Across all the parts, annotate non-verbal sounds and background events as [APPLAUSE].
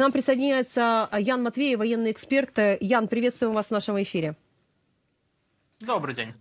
нам присоединяется а, Ян Матвеев, военный эксперт. Ян, приветствуем вас в нашем эфире. Добрый день.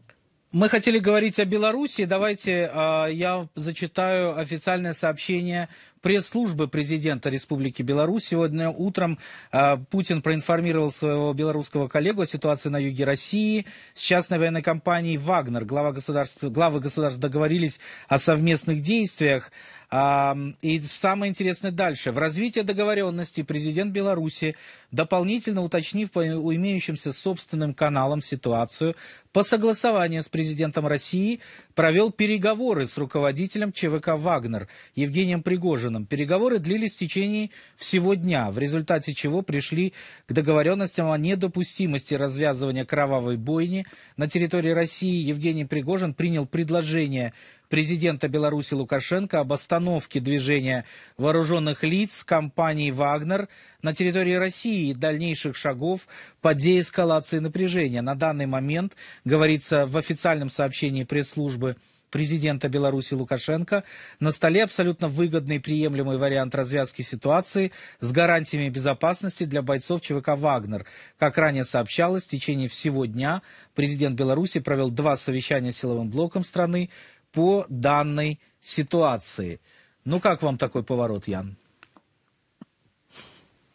Мы хотели говорить о Беларуси. Давайте э, я зачитаю официальное сообщение пресс-службы президента Республики Беларусь. Сегодня утром э, Путин проинформировал своего белорусского коллегу о ситуации на юге России с частной военной компанией «Вагнер». Глава государства, главы государств договорились о совместных действиях. А, и самое интересное дальше. В развитии договоренности президент Беларуси, дополнительно уточнив по имеющимся собственным каналам ситуацию, по согласованию с президентом России провел переговоры с руководителем ЧВК «Вагнер» Евгением Пригожиным Пригожиным. Переговоры длились в течение всего дня, в результате чего пришли к договоренностям о недопустимости развязывания кровавой бойни на территории России. Евгений Пригожин принял предложение президента Беларуси Лукашенко об остановке движения вооруженных лиц компании «Вагнер» на территории России и дальнейших шагов по деэскалации напряжения. На данный момент, говорится в официальном сообщении пресс-службы президента Беларуси Лукашенко, на столе абсолютно выгодный и приемлемый вариант развязки ситуации с гарантиями безопасности для бойцов ЧВК «Вагнер». Как ранее сообщалось, в течение всего дня президент Беларуси провел два совещания с силовым блоком страны по данной ситуации. Ну как вам такой поворот, Ян?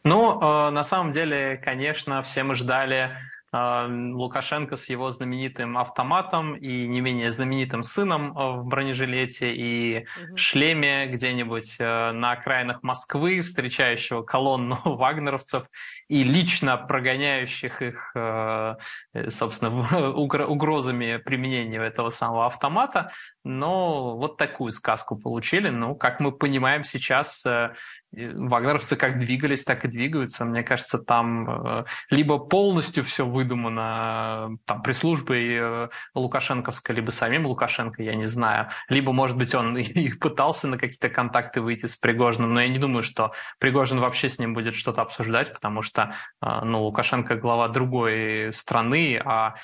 Ну, э, на самом деле, конечно, все мы ждали Эм, Лукашенко с его знаменитым автоматом и не менее знаменитым сыном э, в бронежилете и угу. шлеме где-нибудь э, на окраинах Москвы, встречающего колонну [LAUGHS] вагнеровцев и лично прогоняющих их, э, собственно, [LAUGHS] угрозами применения этого самого автомата. Но вот такую сказку получили. Ну, как мы понимаем сейчас, э, вагнеровцы как двигались, так и двигаются. Мне кажется, там э, либо полностью все выдумано э, там, пресс-службой Лукашенковской, либо самим Лукашенко, я не знаю. Либо, может быть, он [LAUGHS] и пытался на какие-то контакты выйти с Пригожиным, но я не думаю, что Пригожин вообще с ним будет что-то обсуждать, потому что ну, Лукашенко глава другой страны, а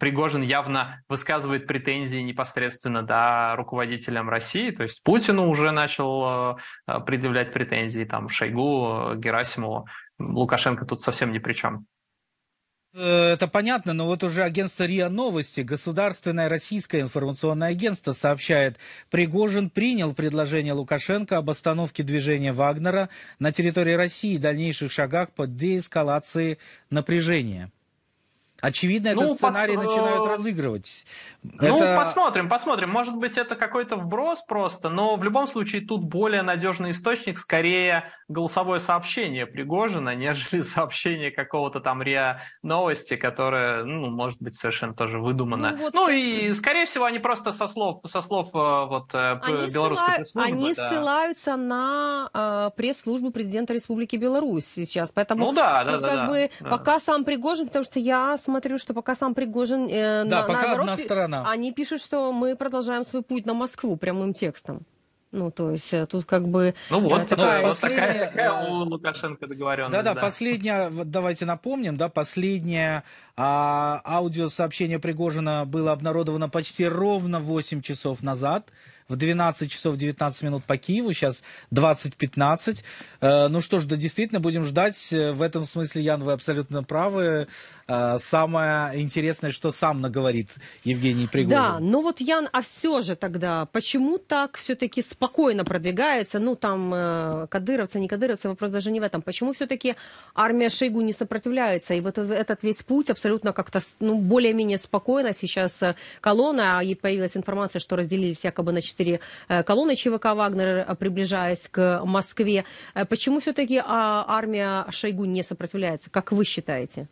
Пригожин явно высказывает претензии непосредственно непосредственно да, руководителям России, то есть Путину уже начал э, э, предъявлять претензии, там, Шойгу, э, Герасимову. Лукашенко тут совсем ни при чем. Это понятно, но вот уже агентство РИА Новости, государственное российское информационное агентство, сообщает, Пригожин принял предложение Лукашенко об остановке движения Вагнера на территории России и дальнейших шагах по деэскалации напряжения. Очевидно, ну, этот сценарий пос... начинают э, разыгрывать. Ну, посмотрим, посмотрим. Может быть, это какой-то вброс просто, но в любом случае тут более надежный источник, скорее голосовое сообщение Пригожина, [LAUGHS] нежели сообщение какого-то там РИА новости, которое, ну, может быть, совершенно тоже выдумано. Ну, вот... ну и, скорее всего, они просто со слов, со слов э, вот э, белорусской ссыла... пресс-службы. Они да. ссылаются на э, пресс-службу президента Республики Беларусь сейчас, поэтому ну, да, да, да, как да, бы да. пока сам Пригожин, потому что я смотрю, что пока сам Пригожин... Э, да, на, пока наоборот, одна сторона. Они пишут, что мы продолжаем свой путь на Москву прямым текстом. Ну, то есть э, тут как бы... Ну вот, такая, э, ну, такая, такая э, у Лукашенко договоренность. Да-да, да. последняя, давайте напомним, да, последнее а, аудиосообщение Пригожина было обнародовано почти ровно 8 часов назад в 12 часов 19 минут по Киеву, сейчас 20.15. Э, ну что ж, да действительно будем ждать. Э, в этом смысле, Ян, вы абсолютно правы. Э, самое интересное, что сам наговорит Евгений Пригожин. Да, но вот, Ян, а все же тогда, почему так все-таки спокойно продвигается? Ну там э, кадыровцы, не кадыровцы, вопрос даже не в этом. Почему все-таки армия Шойгу не сопротивляется? И вот этот весь путь абсолютно как-то ну, более-менее спокойно сейчас колонна, а и появилась информация, что разделились якобы на 4 четыре э, колонны ЧВК Вагнера, э, приближаясь к Москве. Э, почему все-таки а, армия Шойгу не сопротивляется? Как вы считаете?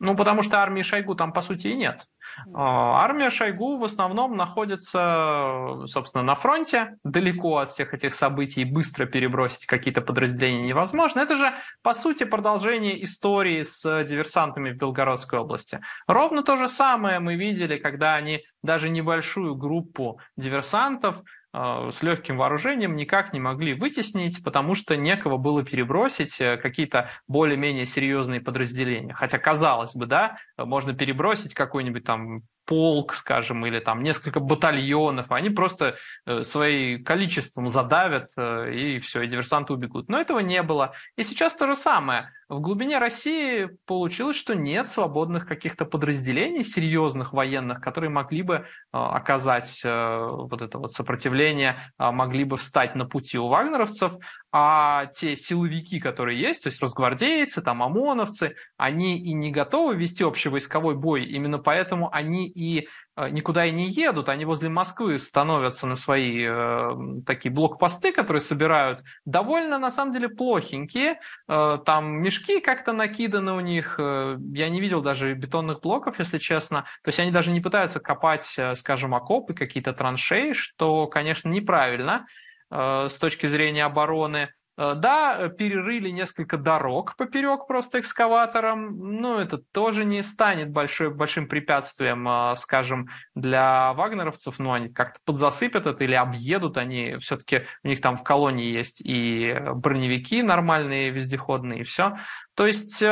Ну, потому что армии Шойгу там, по сути, и нет. А, армия Шойгу в основном находится, собственно, на фронте, далеко от всех этих событий, быстро перебросить какие-то подразделения невозможно. Это же, по сути, продолжение истории с диверсантами в Белгородской области. Ровно то же самое мы видели, когда они даже небольшую группу диверсантов а, с легким вооружением никак не могли вытеснить, потому что некого было перебросить э, какие-то более-менее серьезные подразделения. Хотя, казалось бы, да, можно перебросить какой-нибудь там полк, скажем, или там несколько батальонов, они просто э, своим количеством задавят, э, и все, и диверсанты убегут. Но этого не было. И сейчас то же самое. В глубине России получилось, что нет свободных каких-то подразделений серьезных военных, которые могли бы э, оказать э, вот это вот сопротивление, а, могли бы встать на пути у вагнеровцев, а те силовики, которые есть, то есть росгвардейцы, там ОМОНовцы, они и не готовы вести общевойсковой бой, именно поэтому они и Э, никуда и не едут, они возле Москвы становятся на свои э, такие блокпосты, которые собирают, довольно на самом деле плохенькие, э, там мешки как-то накиданы у них, э, я не видел даже бетонных блоков, если честно, то есть они даже не пытаются копать, э, скажем, окопы, какие-то траншеи, что, конечно, неправильно э, с точки зрения обороны, Э, да, э, перерыли несколько дорог поперек просто экскаватором, но ну, это тоже не станет большой, большим препятствием, э, скажем, для вагнеровцев, но ну, они как-то подзасыпят это или объедут, они все-таки, у них там в колонии есть и броневики нормальные, вездеходные, и все. То есть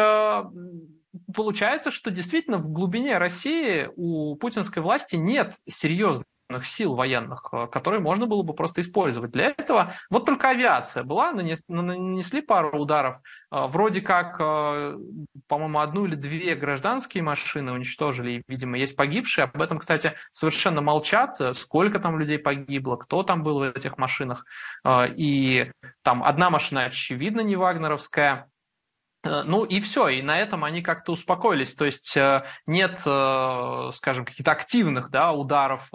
получается, что действительно в глубине России у путинской власти нет серьезных собственных сил военных, э, которые можно было бы просто использовать. Для этого вот только авиация была, нанесли пару ударов, э, вроде как, э, по-моему, одну или две гражданские машины уничтожили, и, видимо, есть погибшие. Об этом, кстати, совершенно молчат, сколько там людей погибло, кто там был в этих машинах. И там одна машина, очевидно, не вагнеровская, Э, ну и все, и на этом они как-то успокоились. То есть э, нет, э, скажем, каких-то активных да, ударов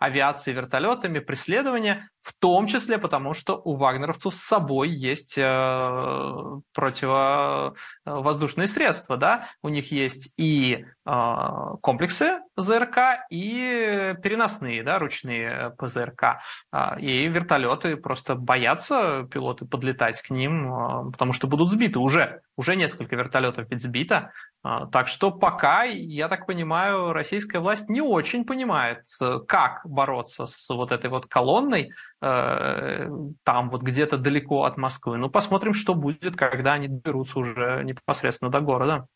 авиации вертолетами, преследования. В том числе потому, что у вагнеровцев с собой есть э, противовоздушные э, средства. Да? У них есть и э, комплексы ЗРК, и переносные, да, ручные ПЗРК. А, и вертолеты просто боятся пилоты подлетать к ним, э, потому что будут сбиты уже. Уже несколько вертолетов ведь сбито а, так что пока, я так понимаю, российская власть не очень понимает, э, как бороться с вот этой вот колонной э, там вот где-то далеко от Москвы. Ну, посмотрим, что будет, когда они доберутся уже непосредственно до города.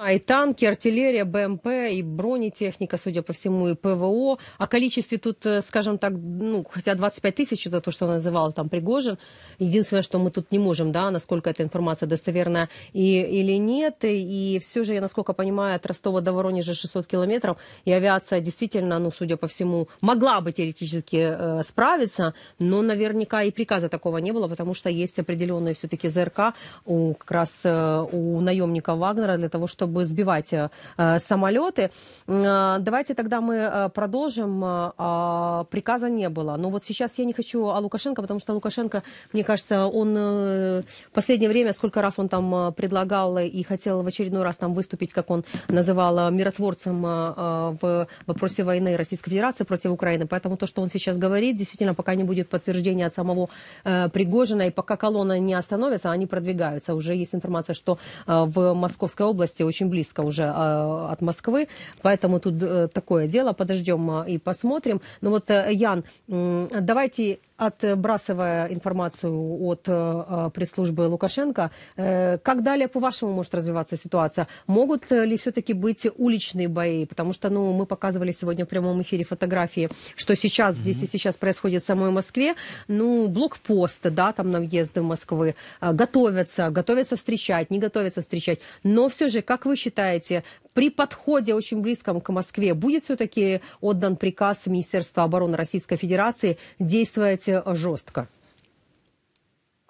А и танки, артиллерия, БМП, и бронетехника, судя по всему, и ПВО. О количестве тут, э, скажем так, ну, хотя 25 тысяч, это то, что называл там Пригожин. Единственное, что мы тут не можем, да, насколько эта информация достоверна и, или нет. И, и все же, я насколько понимаю, от Ростова до Воронежа 600 километров, и авиация действительно, ну, судя по всему, могла бы теоретически э, справиться, но наверняка и приказа такого не было, потому что есть определенные все-таки ЗРК у, как раз э, у наемника Вагнера для того, чтобы чтобы сбивать э, э, самолеты. Э, давайте тогда мы продолжим. А, приказа не было. Но вот сейчас я не хочу о Лукашенко, потому что Лукашенко, мне кажется, он в последнее время, сколько раз он там предлагал и хотел в очередной раз там выступить, как он называл, миротворцем в вопросе войны Российской Федерации против Украины. Поэтому то, что он сейчас говорит, действительно, пока не будет подтверждения от самого Пригожина, и пока колонна не остановится, они продвигаются. Уже есть информация, что в Московской области очень очень близко уже э, от Москвы, поэтому тут э, такое дело. Подождем э, и посмотрим. Но вот, э, Ян, э, давайте отбрасывая информацию от э, э, пресс-службы Лукашенко, э, как далее, по-вашему, может развиваться ситуация? Могут ли все-таки быть уличные бои? Потому что, ну, мы показывали сегодня в прямом эфире фотографии, что сейчас, mm-hmm. здесь и сейчас происходит в самой Москве. Ну, блокпост, да, там на въезды в Москвы. Готовятся, готовятся встречать, не готовятся встречать. Но все же, как вы считаете, при подходе очень близком к Москве будет все-таки отдан приказ Министерства обороны Российской Федерации действовать Э, жестко?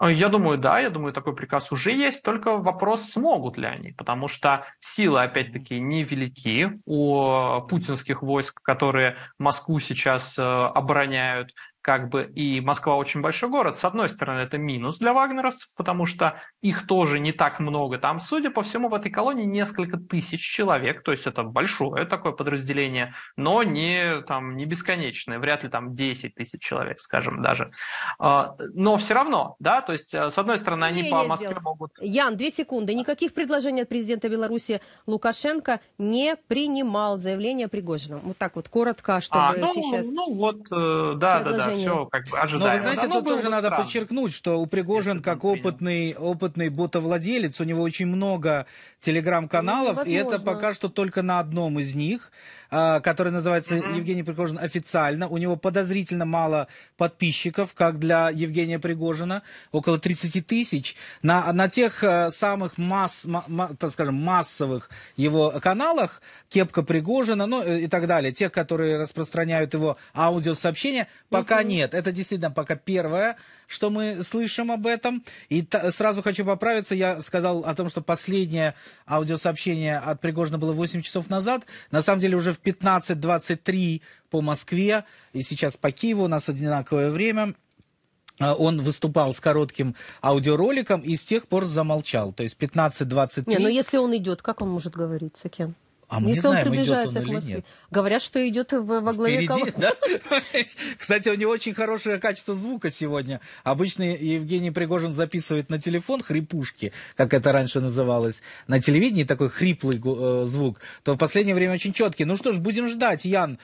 А, я думаю, да, я думаю, такой приказ уже есть, только вопрос, смогут ли они, потому что силы, опять-таки, невелики у э, путинских войск, которые Москву сейчас э, обороняют, как бы и Москва очень большой город. С одной стороны, это минус для вагнеровцев, потому что их тоже не так много. Там, судя по всему, в этой колонии несколько тысяч человек, то есть это большое такое подразделение, но не, там, не бесконечное, вряд ли там 10 тысяч человек, скажем, даже. А, но все равно, да, то есть, э, с одной стороны, они Мнение по Москве могут... Ян, две секунды. Никаких предложений от президента Беларуси Лукашенко не принимал заявление Пригожина. Вот так вот, коротко, а, чтобы а, ну, сейчас... Ну, вот, э, да, да, да все как бы ожидаемо. Но вы знаете, Оно тут ну, тоже странно. надо подчеркнуть, что у Пригожин как опытный, опытный ботовладелец, у него очень много телеграм-каналов, ну, и это пока что только на одном из них. А, который называется mm-hmm. Евгений Пригожин официально. У него подозрительно мало подписчиков, как для Евгения Пригожина, около 30 тысяч. На, на тех э, самых масс, ма, так скажем, массовых его каналах, Кепка Пригожина, ну э, и так далее, тех, которые распространяют его аудиосообщения, пока mm-hmm. нет. Это действительно пока первое, что мы слышим об этом. И сразу хочу поправиться, я сказал о том, что последнее аудиосообщение от Пригожина было 8 часов назад. На самом деле уже 15:23 по Москве, и сейчас по Киеву у нас одинаковое время, а, он выступал с коротким аудиороликом и с тех пор замолчал. То есть 15:23. Не, но ну если он идет, как он может говорить, Сакен? А мы Если не знаем, он идет он Или нет. Говорят, что идет в, во главе Впереди, да? [LAUGHS] Кстати, у него очень хорошее качество звука сегодня. Обычно Евгений Пригожин записывает на телефон хрипушки, как это раньше называлось, на телевидении такой хриплый э, звук, то в последнее время очень четкий. Ну что ж, будем ждать, Ян.